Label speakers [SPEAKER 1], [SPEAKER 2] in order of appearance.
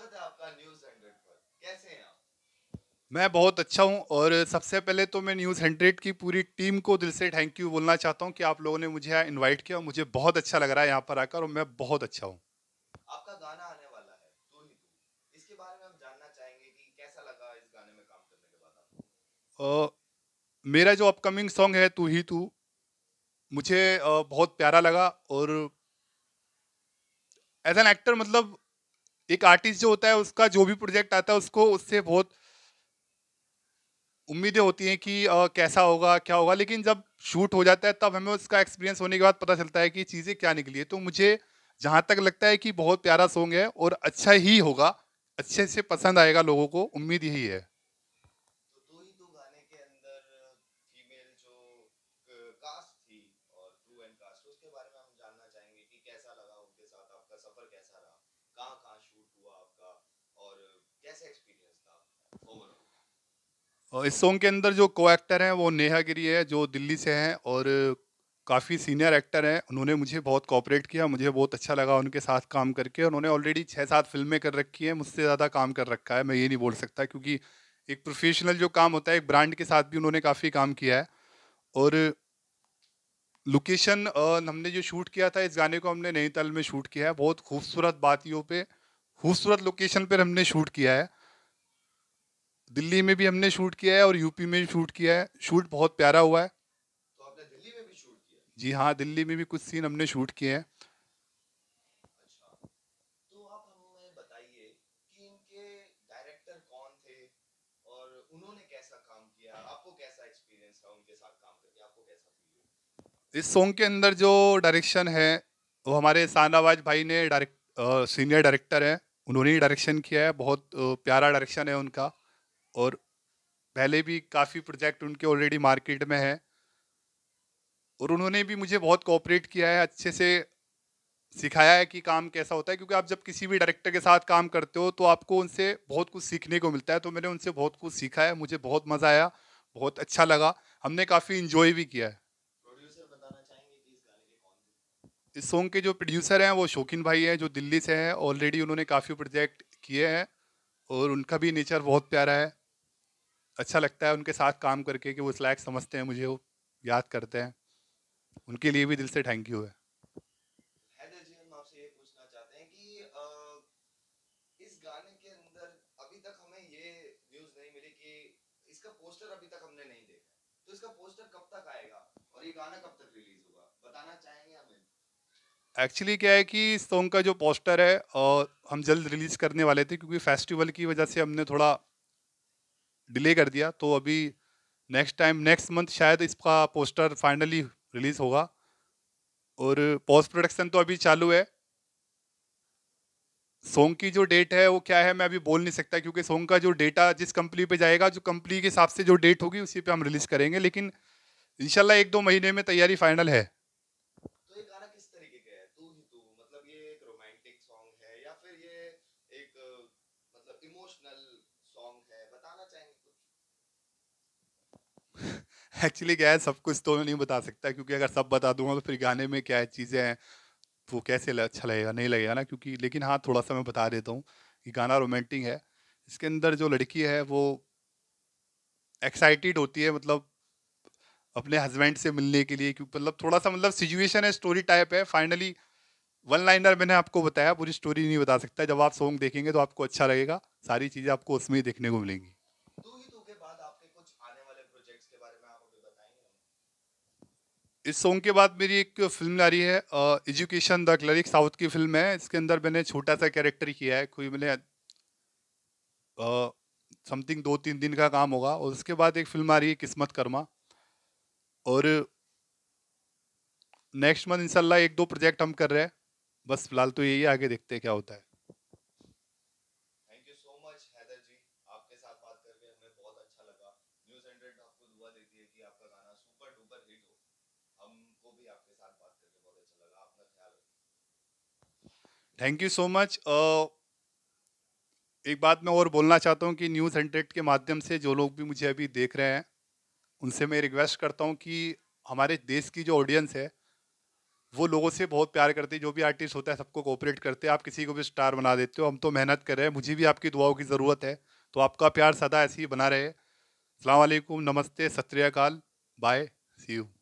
[SPEAKER 1] स्वागत है आपका न्यूज हंड्रेड पर कैसे हैं आप
[SPEAKER 2] मैं बहुत अच्छा हूं और सबसे पहले तो मैं न्यूज़ हंड्रेड की पूरी टीम को दिल से थैंक यू बोलना चाहता हूं कि आप लोगों ने मुझे यहाँ इनवाइट किया मुझे बहुत अच्छा लग रहा है यहाँ पर आकर और मैं बहुत अच्छा हूं
[SPEAKER 1] आपका गाना आने वाला है तू ही तू इसके बारे में हम जानना चाहेंगे कि कैसा लगा इस गाने में काम करने के
[SPEAKER 2] बाद आपको मेरा जो अपकमिंग सॉन्ग है तू ही तू मुझे बहुत प्यारा लगा और एज एन एक्टर मतलब एक आर्टिस्ट जो होता है उसका जो भी प्रोजेक्ट आता है उसको उससे बहुत उम्मीदें होती हैं कि आ, कैसा होगा क्या होगा लेकिन जब शूट हो जाता है तब हमें उसका एक्सपीरियंस होने के बाद पता चलता है कि चीज़ें क्या निकली है तो मुझे जहाँ तक लगता है कि बहुत प्यारा सॉन्ग है और अच्छा ही होगा अच्छे से पसंद आएगा लोगों को उम्मीद यही है और इस सॉन्ग के अंदर जो को एक्टर हैं वो नेहा गिरी है जो दिल्ली से हैं और काफ़ी सीनियर एक्टर हैं उन्होंने मुझे बहुत कॉपरेट किया मुझे बहुत अच्छा लगा उनके साथ काम करके उन्होंने ऑलरेडी छः सात फिल्में कर रखी हैं मुझसे ज़्यादा काम कर रखा है मैं ये नहीं बोल सकता क्योंकि एक प्रोफेशनल जो काम होता है एक ब्रांड के साथ भी उन्होंने काफ़ी काम किया है और लोकेशन हमने जो शूट किया था इस गाने को हमने नैनीताल में शूट किया है बहुत खूबसूरत बातियों पर खूबसूरत लोकेशन पर हमने शूट किया है दिल्ली में भी हमने शूट किया है और यूपी में भी शूट किया है शूट बहुत प्यारा हुआ है तो आपने दिल्ली में भी शूट किया जी हाँ दिल्ली में भी कुछ सीन हमने शूट किए हैं अच्छा। तो इस सॉन्ग के अंदर जो डायरेक्शन है वो हमारे शाहनवाज भाई ने डायरेक्ट सीनियर डायरेक्टर हैं उन्होंने ही डायरेक्शन किया है बहुत प्यारा डायरेक्शन है उनका और पहले भी काफ़ी प्रोजेक्ट उनके ऑलरेडी मार्केट में है और उन्होंने भी मुझे बहुत कोऑपरेट किया है अच्छे से सिखाया है कि काम कैसा होता है क्योंकि आप जब किसी भी डायरेक्टर के साथ काम करते हो तो आपको उनसे बहुत कुछ सीखने को मिलता है तो मैंने उनसे बहुत कुछ सीखा है मुझे बहुत मज़ा आया बहुत अच्छा लगा हमने काफ़ी इन्जॉय भी किया है इस सॉन्ग के जो प्रोड्यूसर हैं वो शौकीन भाई हैं जो दिल्ली से हैं ऑलरेडी उन्होंने काफ़ी प्रोजेक्ट किए हैं और उनका भी नेचर बहुत प्यारा है अच्छा लगता है उनके साथ काम करके कि वो इस लायक समझते हैं मुझे वो याद करते हैं उनके लिए भी दिल से थैंक यू है एक्चुअली तो क्या है कि सॉन्ग का जो पोस्टर है और हम जल्द रिलीज करने वाले थे क्योंकि फेस्टिवल की वजह से हमने थोड़ा डिले कर दिया तो अभी नेक्स्ट टाइम नेक्स्ट मंथ शायद इसका पोस्टर फाइनली रिलीज होगा और पोस्ट प्रोडक्शन तो अभी चालू है सॉन्ग की जो डेट है वो क्या है मैं अभी बोल नहीं सकता क्योंकि सॉन्ग का जो डेटा जिस कंपनी पे जाएगा जो कंपनी के हिसाब से जो डेट होगी उसी पे हम रिलीज़ करेंगे लेकिन इंशाल्लाह एक दो महीने में तैयारी फाइनल है एक्चुअली क्या है सब कुछ तो नहीं बता सकता क्योंकि अगर सब बता दूंगा तो फिर गाने में क्या है चीज़ें हैं वो कैसे अच्छा लगेगा नहीं लगेगा ना क्योंकि लेकिन हाँ थोड़ा सा मैं बता देता हूँ कि गाना रोमांटिक है इसके अंदर जो लड़की है वो एक्साइटेड होती है मतलब अपने हस्बैंड से मिलने के लिए क्योंकि मतलब थोड़ा सा मतलब सिचुएशन है स्टोरी टाइप है फाइनली वन लाइनर मैंने आपको बताया पूरी स्टोरी नहीं बता सकता जब आप सॉन्ग देखेंगे तो आपको अच्छा लगेगा सारी चीज़ें आपको उसमें ही देखने को मिलेंगी इस सॉन्ग के बाद मेरी एक फिल्म आ रही है एजुकेशन द क्लरिक साउथ की फिल्म है इसके अंदर मैंने छोटा सा कैरेक्टर किया है कोई मैंने समथिंग दो तीन दिन का काम होगा और उसके बाद एक फिल्म आ रही है किस्मत कर्मा और नेक्स्ट मंथ इंशाल्लाह एक दो प्रोजेक्ट हम कर रहे हैं बस फिलहाल तो यही आगे देखते हैं क्या होता है थैंक यू सो मच एक बात मैं और बोलना चाहता हूँ कि न्यूज़ हंड्रेड के माध्यम से जो लोग भी मुझे अभी देख रहे हैं उनसे मैं रिक्वेस्ट करता हूँ कि हमारे देश की जो ऑडियंस है वो लोगों से बहुत प्यार करती है जो भी आर्टिस्ट होता है सबको कोऑपरेट करते हैं आप किसी को भी स्टार बना देते हो हम तो मेहनत कर रहे हैं मुझे भी आपकी दुआओं की ज़रूरत है तो आपका प्यार सदा ऐसे ही बना रहे अलैक्म नमस्ते सत बाय सी यू